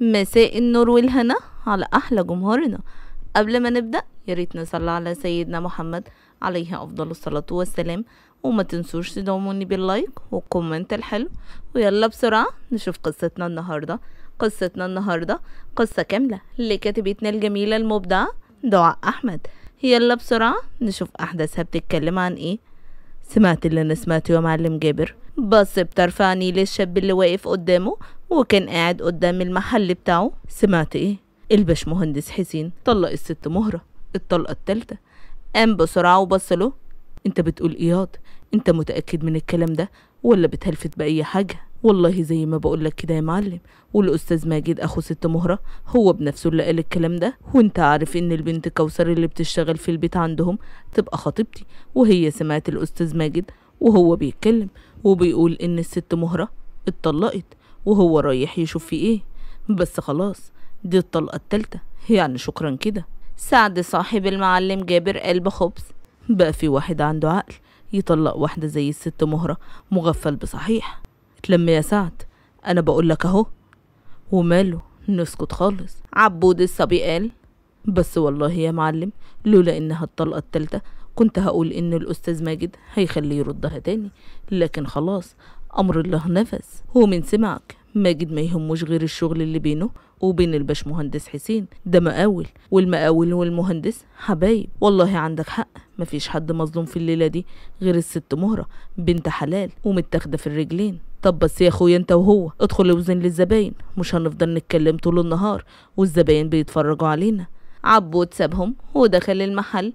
مساء النور والهنا على أحلى جمهورنا قبل ما نبدأ ياريت نصلي على سيدنا محمد عليه أفضل الصلاة والسلام وما تنسوش تدعموني باللايك والكومنت الحلو ويلا بسرعة نشوف قصتنا النهاردة قصتنا النهاردة قصة كاملة لكاتبتنا الجميلة المبدعة دعاء أحمد يلا بسرعة نشوف أحداثها بتتكلم عن إيه سمعت اللي انا سمعته يا معلم جابر بص بترفعني للشاب اللي واقف قدامه وكان قاعد قدام المحل بتاعه سمعت ايه الباشمهندس حسين طلق الست مهرة الطلقة التالتة قام بسرعة وبص له انت بتقول اياد انت متأكد من الكلام ده ولا بتهلفت بأي حاجة والله زي ما بقولك كده يا معلم والاستاذ ماجد اخو ست مهره هو بنفسه اللي قال الكلام ده وانت عارف ان البنت كوثر اللي بتشتغل في البيت عندهم تبقى خطيبتي وهي سمعت الاستاذ ماجد وهو بيتكلم وبيقول ان الست مهره اتطلقت وهو رايح يشوف في ايه بس خلاص دي الطلقه التالته يعني شكرا كده سعد صاحب المعلم جابر قلب خبز بقى في واحد عنده عقل يطلق واحدة زي الست مهرة مغفل بصحيح لما يا سعد انا بقول لك اهو وماله نسكت خالص عبود الصبي قال بس والله يا معلم لولا انها الطلقه التالته كنت هقول ان الاستاذ ماجد هيخليه يردها تاني لكن خلاص امر الله نفس هو من سمعك ماجد ما يهموش غير الشغل اللي بينه وبين الباشمهندس حسين ده مقاول والمقاول والمهندس حبايب والله عندك حق مفيش حد مظلوم في الليلة دي غير الست مهرة بنت حلال ومتاخدة في الرجلين طب بس يا اخويا انت وهو ادخل وزن للزباين مش هنفضل نتكلم طول النهار والزباين بيتفرجوا علينا عبود سابهم ودخل المحل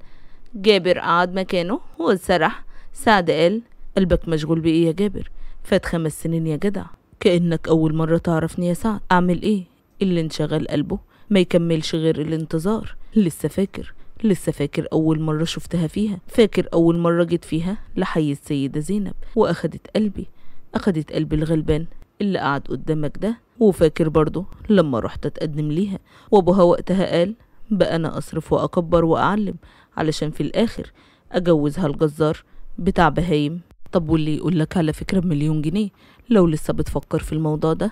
جابر قعد مكانه وسرح سعد قال قلبك مشغول بايه يا جابر فات خمس سنين يا جدع كأنك أول مرة تعرفني يا سعد أعمل إيه اللي انشغل قلبه ما يكملش غير الانتظار لسه فاكر لسه فاكر أول مرة شفتها فيها فاكر أول مرة جيت فيها لحي السيدة زينب وأخدت قلبي أخدت قلب الغلبان اللي قعد قدامك ده وفاكر برضه لما رحت أتقدم ليها وأبوها وقتها قال بقى أنا أصرف وأكبر وأعلم علشان في الآخر أجوزها الجزار بتاع بهايم طب واللي يقول لك على فكرة بمليون جنيه لو لسه بتفكر في الموضوع ده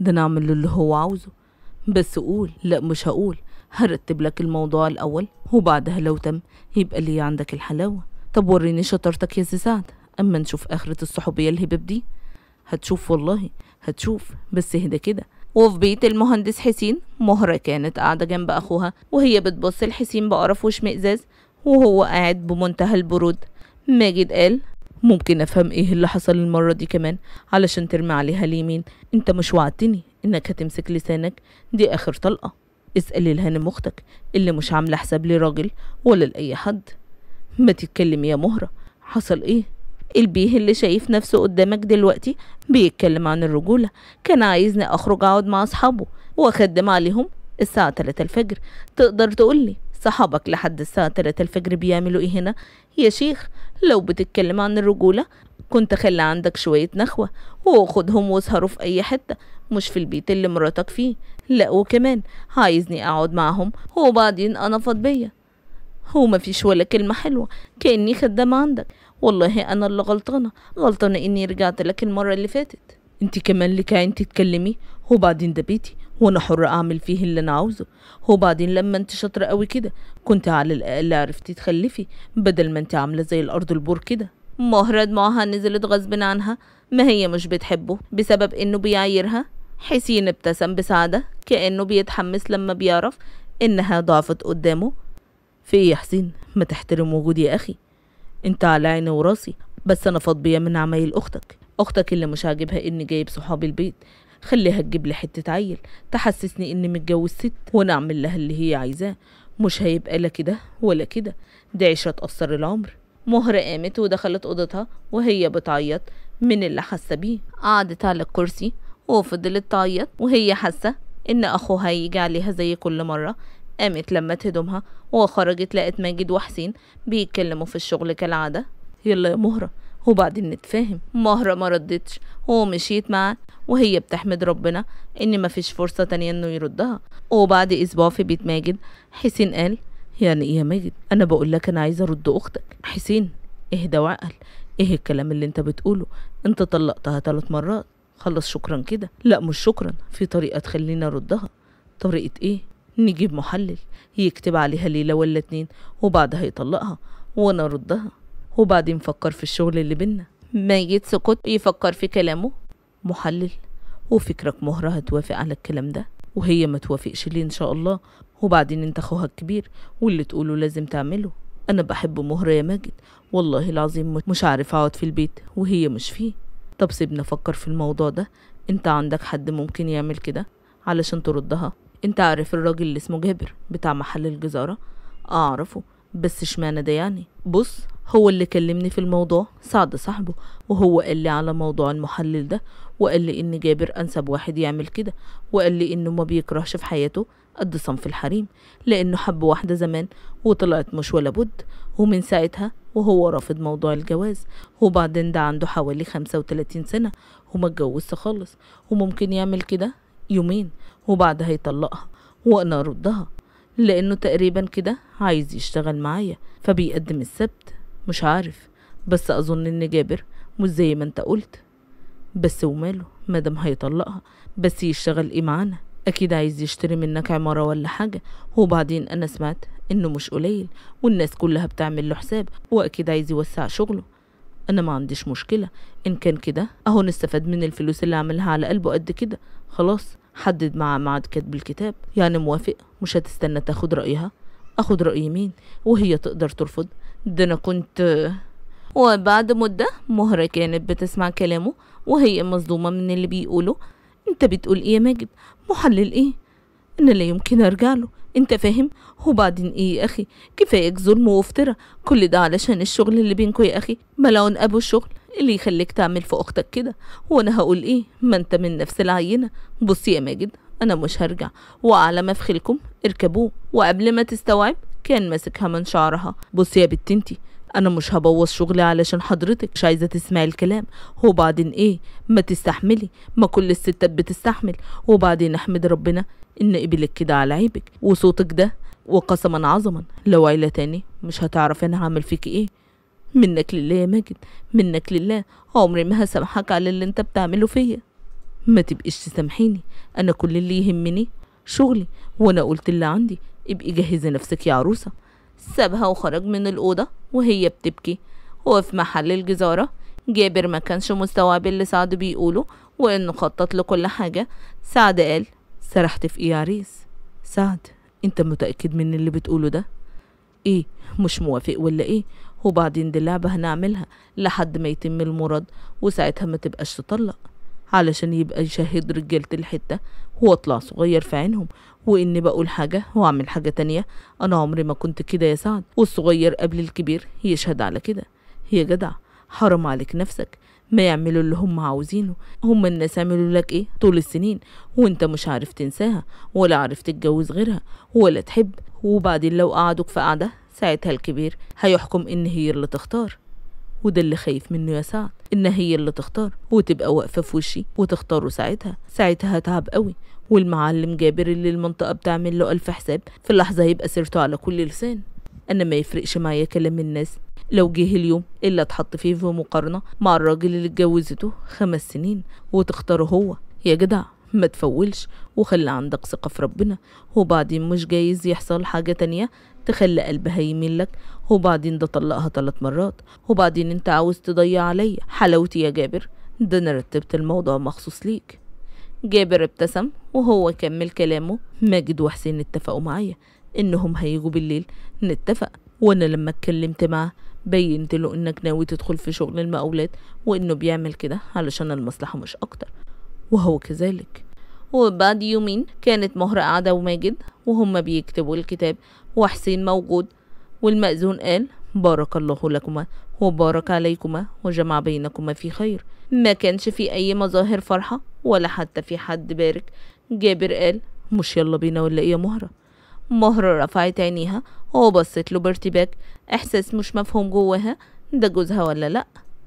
ده أنا أعمل له اللي هو عاوزه بس قول لا مش هقول هرتب لك الموضوع الأول وبعدها لو تم يبقى لي عندك الحلاوة طب وريني شطارتك يا سي سعد أما نشوف آخرة الصحوبية الهباب دي هتشوف والله هتشوف بس اهدى كده وفي بيت المهندس حسين مهرة كانت قاعدة جنب أخوها وهي بتبص لحسين بقرف واشمئزاز وهو قاعد بمنتهى البرود ماجد قال ممكن أفهم إيه اللي حصل المرة دي كمان علشان ترمي عليها اليمين أنت مش وعدتني إنك هتمسك لسانك دي آخر طلقة اسأل الهانم أختك اللي مش عاملة حساب لراجل ولا لأي حد ما تتكلمي يا مهرة حصل إيه البيه اللي شايف نفسه قدامك دلوقتي بيتكلم عن الرجولة كان عايزني أخرج أقعد مع أصحابه وأخدم عليهم الساعة 3 الفجر تقدر تقولي صحابك لحد الساعة 3 الفجر بيعملوا إيه هنا يا شيخ لو بتتكلم عن الرجولة كنت خلي عندك شوية نخوة وخدهم واسهروا في أي حتة مش في البيت اللي مراتك فيه لا وكمان عايزني أقعد معهم وبعدين أنفض بيا ومفيش ولا كلمة حلوة كأني خدامة عندك والله انا اللي غلطانه غلطانه اني رجعت لك المره اللي فاتت انت كمان لك انت تتكلمي وبعدين ده بيتي وانا حرة اعمل فيه اللي انا عاوزه وبعدين لما انت شاطره قوي كده كنت على الاقل عرفتي تخلفي بدل ما انت عامله زي الارض البور كده مهرد معها نزلت غصب عنها ما هي مش بتحبه بسبب انه بيعيرها حسين ابتسم بسعادة كأنه بيتحمس لما بيعرف انها ضعفت قدامه في ايه يا حسين ما تحترم وجودي يا اخي انت على عيني وراسي بس انا فاضية من عمايل اختك اختك اللي مش عاجبها اني جايب صحابي البيت خليها تجيب لي حتة عيل تحسسني اني متجوز ست وانا اعمل لها اللي هي عايزاه مش هيبقى لا كده ولا كده دي عشرة تقصر العمر مهرة قامت ودخلت أوضتها وهي بتعيط من اللي حاسة بيه قعدت على الكرسي وفضلت تعيط وهي حاسة إن أخوها هيجي عليها زي كل مرة قامت لمت هدومها وخرجت لقت ماجد وحسين بيتكلموا في الشغل كالعادة يلا يا مهرة وبعدين نتفاهم مهرة ما ردتش ومشيت معاه وهي بتحمد ربنا ان مفيش فرصة تانية انه يردها وبعد اسبوع في بيت ماجد حسين قال يعني ايه يا ماجد انا بقول لك انا عايزة ارد اختك حسين اهدى وعقل ايه الكلام اللي انت بتقوله انت طلقتها ثلاث مرات خلص شكرا كده لا مش شكرا في طريقة تخليني اردها طريقة ايه نجيب محلل يكتب عليها ليلة ولا اتنين وبعدها يطلقها وأنا أردها وبعدين نفكر في الشغل اللي بينا ميت سكوت يفكر في كلامه محلل وفكرك مهرة هتوافق على الكلام ده وهي ما توافقش ليه إن شاء الله وبعدين انت أخوها الكبير واللي تقوله لازم تعمله أنا بحب مهرة يا ماجد والله العظيم مش عارف أقعد في البيت وهي مش فيه طب سيبنا أفكر في الموضوع ده انت عندك حد ممكن يعمل كده علشان تردها انت عارف الراجل اللي اسمه جابر بتاع محل الجزارة اعرفه بس اشمعنى ده يعني بص هو اللي كلمني في الموضوع سعد صاحبه وهو قال لي على موضوع المحلل ده وقال لي ان جابر انسب واحد يعمل كده وقال لي انه ما بيكرهش في حياته قد صنف الحريم لانه حب واحده زمان وطلعت مش ولا بد ومن ساعتها وهو رافض موضوع الجواز وبعدين ده عنده حوالي خمسة وتلاتين سنة وما اتجوزش خالص وممكن يعمل كده يومين وبعدها يطلقها وأنا أردها لأنه تقريبا كده عايز يشتغل معايا فبيقدم السبت مش عارف بس أظن إن جابر مش زي ما أنت قلت بس وماله مادام هيطلقها بس يشتغل إيه معانا أكيد عايز يشتري منك عمارة ولا حاجة وبعدين أنا سمعت إنه مش قليل والناس كلها بتعمل له حساب وأكيد عايز يوسع شغله أنا ما عنديش مشكلة إن كان كده أهو نستفاد من الفلوس اللي عملها على قلبه قد كده خلاص حدد مع ميعاد كتب الكتاب يعني موافق مش هتستنى تاخد رأيها اخد رأي مين وهي تقدر ترفض ده انا كنت وبعد مدة مهرة كانت بتسمع كلامه وهي مصدومة من اللي بيقوله انت بتقول ايه يا ماجد محلل ايه انا لا يمكن ارجع له انت فاهم وبعدين ايه يا اخي كفاية ظلم وافتراء كل ده علشان الشغل اللي بينكوا يا اخي ملعون ابو الشغل اللي يخليك تعمل في أختك كده وأنا هقول إيه ما أنت من نفس العينة بصي يا ماجد أنا مش هرجع وأعلى ما في خيلكم اركبوه وقبل ما تستوعب كان ماسكها من شعرها بصي يا بت انتي انا مش هبوظ شغلي علشان حضرتك مش عايزه تسمعي الكلام وبعدين ايه ما تستحملي ما كل الستات بتستحمل وبعدين احمد ربنا ان قبلك كده على عيبك وصوتك ده وقسما عظما لو عيله تاني مش هتعرفي انا هعمل فيكي ايه منك لله يا ماجد منك لله عمري ما هسامحك على اللي انت بتعمله فيا ما تبقيش تسامحيني انا كل اللي يهمني شغلي وانا قلت اللي عندي ابقي جهزي نفسك يا عروسه سابها وخرج من الاوضه وهي بتبكي وفي محل الجزاره جابر ما كانش مستوعب اللي سعد بيقوله وانه خطط لكل حاجه سعد قال سرحت في ايه يا عريس سعد انت متاكد من اللي بتقوله ده ايه مش موافق ولا ايه وبعدين دي اللعبة هنعملها لحد ما يتم المرض وساعتها ما تبقاش تطلق علشان يبقى يشهد رجالة الحتة واطلع صغير في عينهم واني بقول حاجة واعمل حاجة تانية انا عمري ما كنت كده يا سعد والصغير قبل الكبير يشهد على كده يا جدع حرام عليك نفسك ما يعملوا اللي هم عاوزينه هم الناس عملوا لك ايه طول السنين وانت مش عارف تنساها ولا عارف تتجوز غيرها ولا تحب وبعدين لو قعدوك في قعدة ساعتها الكبير هيحكم إن هي اللي تختار وده اللي خايف منه يا سعد إن هي اللي تختار وتبقى واقفة في وشي وتختاره ساعتها ساعتها هتعب قوي والمعلم جابر اللي المنطقة بتعمل له ألف حساب في اللحظة هيبقى سيرته على كل لسان أنا ما يفرقش معايا كلام الناس لو جه اليوم اللي اتحط فيه في مقارنة مع الراجل اللي اتجوزته خمس سنين وتختاره هو يا جدع ما تفولش وخلي عندك ثقة في ربنا وبعدين مش جايز يحصل حاجة تانية تخلي قلبها يميل لك وبعدين ده طلقها تلات مرات وبعدين انت عاوز تضيع عليا حلاوتي يا جابر ده انا رتبت الموضوع مخصوص ليك جابر ابتسم وهو كمل كلامه ماجد وحسين اتفقوا معايا انهم هيجوا بالليل نتفق وانا لما اتكلمت معاه بينت له انك ناوي تدخل في شغل المقاولات وانه بيعمل كده علشان المصلحة مش اكتر وهو كذلك وبعد يومين كانت مهرة قاعدة وماجد وهم بيكتبوا الكتاب وحسين موجود والمأذون قال بارك الله لكما وبارك عليكما وجمع بينكما في خير ما كانش في أي مظاهر فرحة ولا حتى في حد بارك جابر قال مش يلا بينا ولا إيه يا مهرة مهرة رفعت عينيها وبصت له بارتباك إحساس مش مفهوم جواها ده جوزها ولا لأ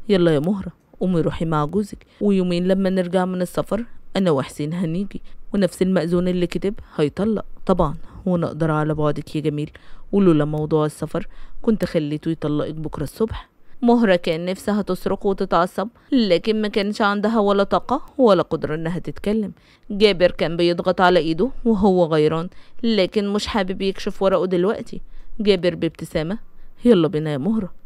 يلا يا مهرة قومي روحي مع جوزك ويومين لما نرجع من السفر انا وحسين هنيجي ونفس المأذون اللي كتب هيطلق طبعا وانا اقدر على بعدك يا جميل ولولا موضوع السفر كنت خليته يطلقك بكره الصبح مهرة كان نفسها تصرخ وتتعصب لكن ما كانش عندها ولا طاقة ولا قدرة انها تتكلم جابر كان بيضغط على ايده وهو غيران لكن مش حابب يكشف ورقه دلوقتي جابر بابتسامة يلا بينا يا مهرة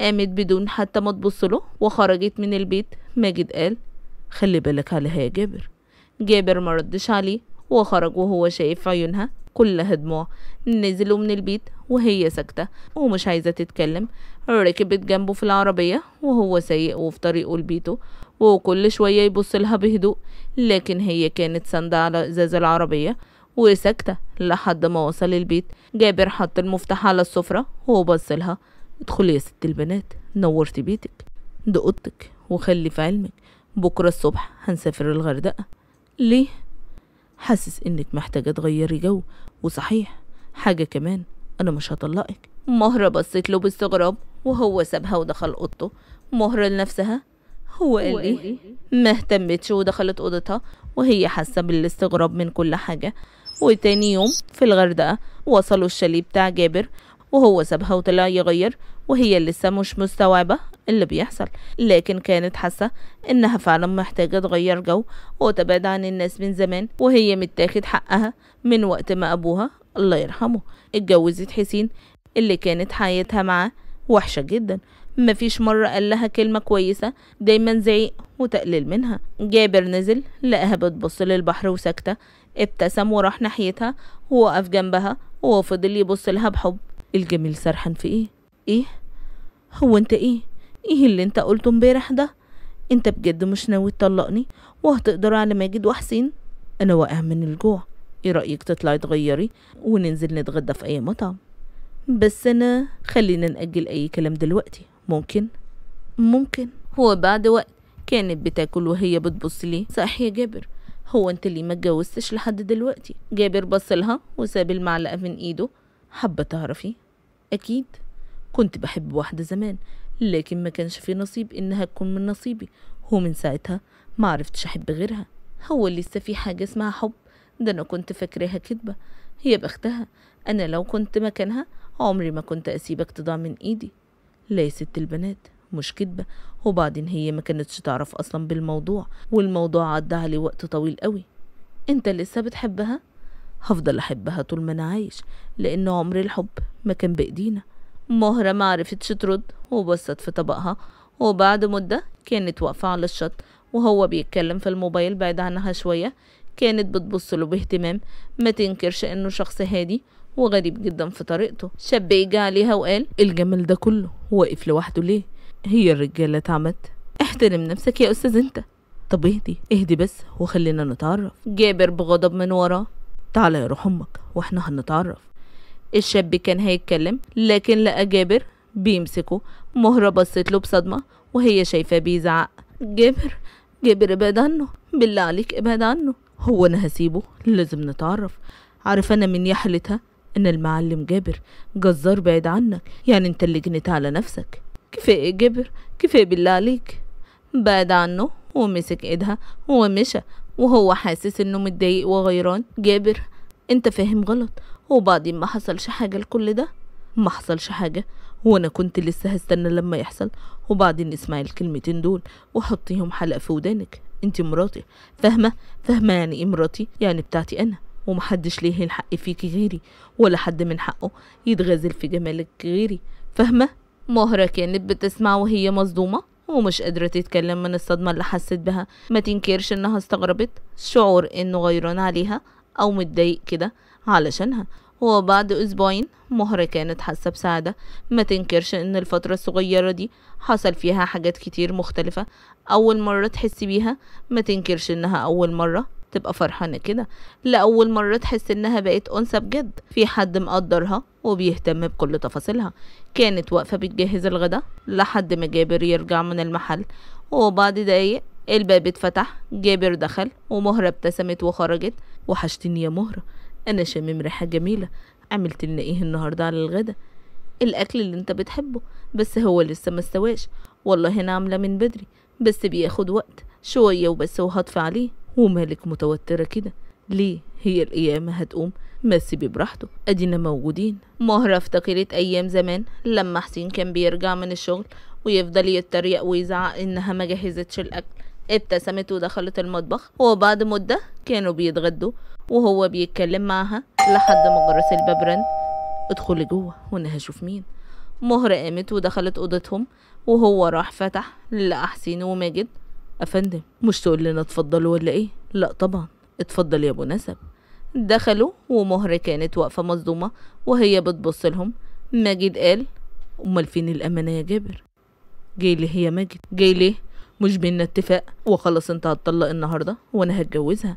قامت بدون حتى ما تبص له وخرجت من البيت ماجد قال خلي بالك عليها يا جابر جابر ما ردش عليه وخرج وهو شايف عيونها كلها دموع نزلوا من البيت وهي ساكتة ومش عايزة تتكلم ركبت جنبه في العربية وهو سايق وفي طريقه لبيته وكل شوية يبص لها بهدوء لكن هي كانت ساندة على إزاز العربية وساكتة لحد ما وصل البيت جابر حط المفتاح على السفرة وبص لها ادخلي يا ست البنات نورتي بيتك ده اوضتك وخلي في علمك بكرة الصبح هنسافر الغردقة ليه؟ حاسس انك محتاجة تغيري جو وصحيح حاجة كمان انا مش هطلقك مهرة بصت له باستغراب وهو سابها ودخل اوضته مهرة لنفسها هو قال ايه؟ ما اهتمتش ودخلت اوضتها وهي حاسة بالاستغراب من كل حاجة وتاني يوم في الغردقة وصلوا الشاليه بتاع جابر وهو سابها وطلع يغير وهي لسه مش مستوعبة اللي بيحصل لكن كانت حاسة انها فعلا محتاجة تغير جو وتبعد عن الناس من زمان وهي متاخد حقها من وقت ما ابوها الله يرحمه اتجوزت حسين اللي كانت حياتها معاه وحشة جدا مفيش مرة قال لها كلمة كويسة دايما زعيق وتقليل منها جابر نزل لقاها بتبص للبحر وساكتة ابتسم وراح ناحيتها ووقف جنبها وفضل يبص لها بحب الجميل سرحان في ايه ايه هو انت ايه ايه اللي انت قلته امبارح ده انت بجد مش ناوي تطلقني وهتقدر على ماجد وحسين انا واقع من الجوع ايه رايك تطلعي تغيري وننزل نتغدى في اي مطعم بس انا خلينا ناجل اي كلام دلوقتي ممكن ممكن هو بعد وقت كانت بتاكل وهي بتبص ليه صح يا جابر هو انت ليه ما اتجوزتش لحد دلوقتي جابر بص لها وساب المعلقه من ايده حابه تعرفي أكيد كنت بحب واحدة زمان لكن ما كانش في نصيب إنها تكون من نصيبي ومن ساعتها ما عرفتش أحب غيرها هو لسه في حاجة اسمها حب ده أنا كنت فاكراها كدبة هي بختها أنا لو كنت مكانها عمري ما كنت أسيبك تضاع من إيدي لا يا ست البنات مش كدبة وبعدين هي ما كانتش تعرف أصلا بالموضوع والموضوع عدى عليه وقت طويل قوي أنت لسه بتحبها؟ هفضل أحبها طول ما أنا عايش لأن عمر الحب ما كان بإيدينا مهرة ما عرفتش ترد وبصت في طبقها وبعد مدة كانت واقفة على الشط وهو بيتكلم في الموبايل بعيد عنها شوية كانت بتبص له باهتمام ما تنكرش انه شخص هادي وغريب جدا في طريقته شاب يجي عليها وقال الجمال ده كله واقف لوحده ليه هي الرجاله اتعمت احترم نفسك يا استاذ انت طب اهدي اهدي بس وخلينا نتعرف جابر بغضب من وراه تعالى يا روح امك واحنا هنتعرف الشاب كان هيتكلم لكن لقى جابر بيمسكه مهرة بصت له بصدمة وهي شايفاه بيزعق جابر جابر ابعد عنه بالله عليك ابعد عنه هو انا هسيبه لازم نتعرف عارف انا من يحلتها ان المعلم جابر جزار بعيد عنك يعني انت اللي جنيت على نفسك كفاية جابر كفاية بالله عليك بعد عنه ومسك ايدها ومشى وهو حاسس انه متضايق وغيران جابر انت فاهم غلط وبعدين ما حصلش حاجة لكل ده ما حصلش حاجة وانا كنت لسه هستنى لما يحصل وبعدين اسمعي الكلمتين دول وحطيهم حلقة في ودانك انت مراتي فاهمة فاهمة يعني ايه مراتي يعني بتاعتي انا ومحدش ليه الحق فيكي غيري ولا حد من حقه يتغازل في جمالك غيري فاهمة مهرة كانت يعني بتسمع وهي مصدومة ومش قادرة تتكلم من الصدمة اللي حست بها ما تنكرش انها استغربت شعور انه غيران عليها او متضايق كده علشانها وبعد أسبوعين مهرة كانت حاسة بسعادة ما تنكرش إن الفترة الصغيرة دي حصل فيها حاجات كتير مختلفة أول مرة تحس بيها ما تنكرش إنها أول مرة تبقى فرحانة كده لأول مرة تحس إنها بقت أنثى بجد في حد مقدرها وبيهتم بكل تفاصيلها كانت واقفة بتجهز الغدا لحد ما جابر يرجع من المحل وبعد دقايق الباب اتفتح جابر دخل ومهرة ابتسمت وخرجت وحشتني يا مهرة أنا شامم ريحة جميلة عملت لنا إيه النهاردة على الغدا الأكل اللي أنت بتحبه بس هو لسه ما استواش والله أنا عاملة من بدري بس بياخد وقت شوية وبس وهطفي عليه ومالك متوترة كده ليه هي القيامة هتقوم ما سيبي براحته ادينا موجودين مهرة افتكرت ايام زمان لما حسين كان بيرجع من الشغل ويفضل يتريق ويزعق انها ما جهزتش الاكل ابتسمت ودخلت المطبخ وبعد مدة كانوا بيتغدوا وهو بيتكلم معاها لحد ما جرس الباب رن ادخلي جوه وانا هشوف مين مهرة قامت ودخلت اوضتهم وهو راح فتح لقى حسين وماجد أفندم مش تقول لنا اتفضلوا ولا إيه؟ لأ طبعا اتفضل يا أبو نسب دخلوا ومهر كانت واقفة مصدومة وهي بتبص لهم ماجد قال أمال فين الأمانة يا جابر؟ جاي ليه يا ماجد؟ جاي ليه؟ مش بينا اتفاق وخلاص انت هتطلق النهاردة وانا هتجوزها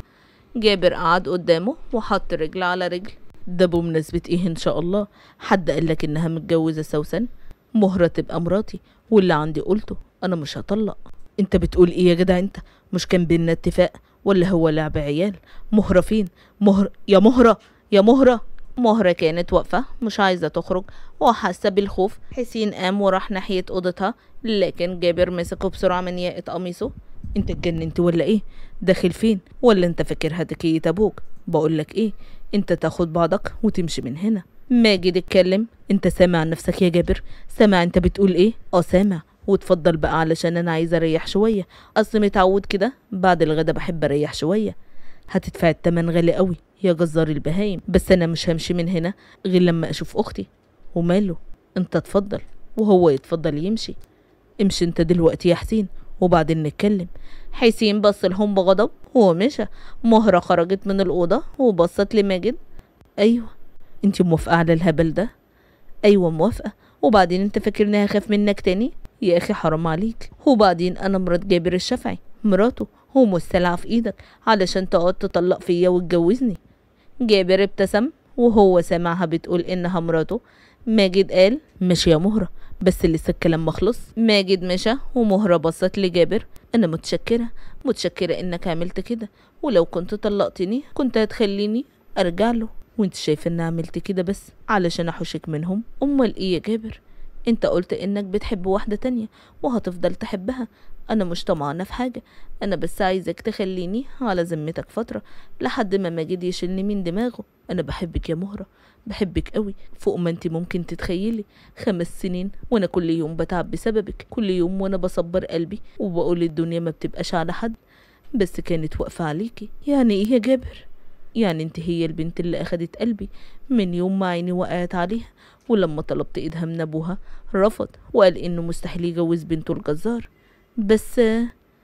جابر قعد قدامه وحط رجل على رجل ده بمناسبة ايه ان شاء الله حد قالك انها متجوزة سوسن مهرة تبقى مراتي واللي عندي قلته انا مش هطلق انت بتقول ايه يا جدع انت مش كان بينا اتفاق ولا هو لعب عيال مهرة فين مهر يا مهرة يا مهرة مهرة كانت واقفة مش عايزة تخرج وحاسة بالخوف حسين قام وراح ناحية أوضتها لكن جابر مسكه بسرعة من ياقة قميصه انت اتجننت ولا ايه داخل فين ولا انت فاكرها تكية ابوك بقولك ايه انت تاخد بعضك وتمشي من هنا ماجد اتكلم انت سامع نفسك يا جابر سامع انت بتقول ايه اه سامع وتفضل بقى علشان انا عايزه اريح شويه اصل متعود كده بعد الغدا بحب اريح شويه هتدفع التمن غالي قوي يا جزار البهايم بس انا مش همشي من هنا غير لما اشوف اختي وماله انت اتفضل وهو يتفضل يمشي امشي انت دلوقتي يا حسين وبعدين نتكلم حسين بص لهم بغضب ومشى مهرة خرجت من الأوضة وبصت لماجد أيوة انت موافقة على الهبل ده أيوة موافقة وبعدين انت فاكرني هخاف منك تاني يا أخي حرام عليك وبعدين أنا مرات جابر الشافعي مراته ومستلعة في إيدك علشان تقعد تطلق فيا وتجوزني جابر ابتسم وهو سامعها بتقول إنها مراته ماجد قال مش يا مهرة بس لسه الكلام مخلص ماجد مشى ومهرة بصت لجابر أنا متشكرة متشكرة إنك عملت كده ولو كنت طلقتني كنت هتخليني أرجع له وانت شايفة إن عملت كده بس علشان أحوشك منهم أمال إيه يا جابر انت قلت انك بتحب واحدة تانية وهتفضل تحبها انا مش طمعانة في حاجة انا بس عايزك تخليني على ذمتك فترة لحد ما ماجد يشيلني من دماغه انا بحبك يا مهرة بحبك قوي فوق ما انت ممكن تتخيلي خمس سنين وانا كل يوم بتعب بسببك كل يوم وانا بصبر قلبي وبقول الدنيا ما بتبقاش على حد بس كانت واقفة عليكي يعني ايه يا جابر يعني انت هي البنت اللي اخدت قلبي من يوم ما عيني وقعت عليها ولما طلبت ايدها من ابوها رفض وقال انه مستحيل يجوز بنته الجزار بس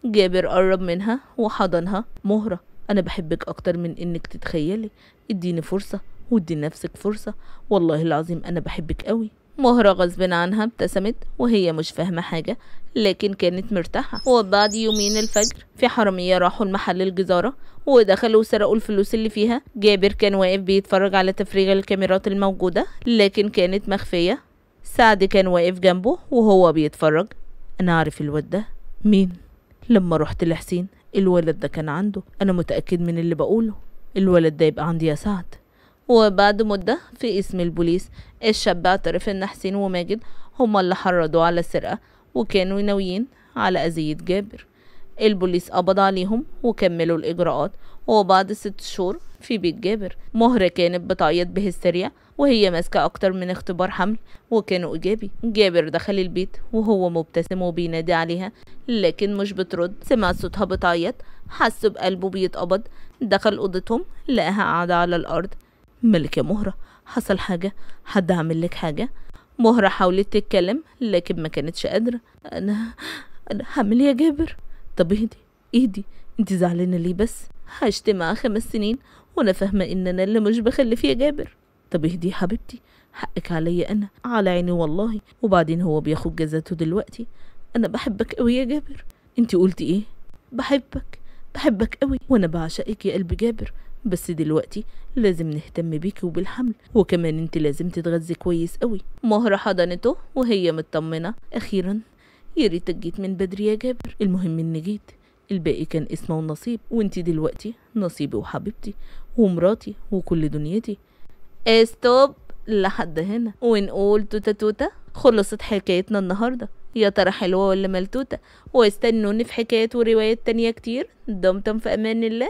جابر قرب منها وحضنها مهرة انا بحبك اكتر من انك تتخيلي اديني فرصة وادي نفسك فرصة والله العظيم انا بحبك قوي مهرة غصب عنها ابتسمت وهي مش فاهمة حاجة لكن كانت مرتاحة وبعد يومين الفجر في حرامية راحوا لمحل الجزارة ودخلوا وسرقوا الفلوس اللي فيها جابر كان واقف بيتفرج على تفريغ الكاميرات الموجودة لكن كانت مخفية سعد كان واقف جنبه وهو بيتفرج أنا عارف الواد ده مين لما رحت لحسين الولد ده كان عنده أنا متأكد من اللي بقوله الولد ده يبقى عندي يا سعد وبعد مدة في اسم البوليس الشاب اعترف ان حسين وماجد هما اللي حرضوا على السرقة وكانوا ناويين على أذية جابر البوليس قبض عليهم وكملوا الإجراءات وبعد ست شهور في بيت جابر مهرة كانت بتعيط بهستيريا وهي ماسكة أكتر من اختبار حمل وكانوا إيجابي جابر دخل البيت وهو مبتسم وبينادي عليها لكن مش بترد سمع صوتها بتعيط حس بقلبه بيتقبض دخل أوضتهم لقاها قاعدة على الأرض ملكة مهرة حصل حاجة حد عمل لك حاجة مهرة حاولت تتكلم لكن ما كانتش قادرة أنا أنا هعمل يا جابر طب اهدي اهدي انت زعلانة ليه بس عشت معاه خمس سنين وأنا فاهمة إن أنا اللي مش بخلف يا جابر طب اهدي يا حبيبتي حقك عليا أنا على عيني والله وبعدين هو بياخد جزاته دلوقتي أنا بحبك أوي يا جابر انت قلتي ايه بحبك بحبك قوي وانا بعشقك يا قلب جابر بس دلوقتي لازم نهتم بيكي وبالحمل وكمان انت لازم تتغذي كويس قوي مهرة حضنته وهي مطمنة أخيرا ياريت جيت من بدري يا جابر المهم اني جيت الباقي كان اسمه ونصيب وانت دلوقتي نصيبي وحبيبتي ومراتي وكل دنيتي استوب إيه، لحد هنا ونقول توتا توتا خلصت حكايتنا النهارده يا ترى حلوه ولا ملتوته واستنوني في حكايات وروايات تانية كتير دمتم في امان الله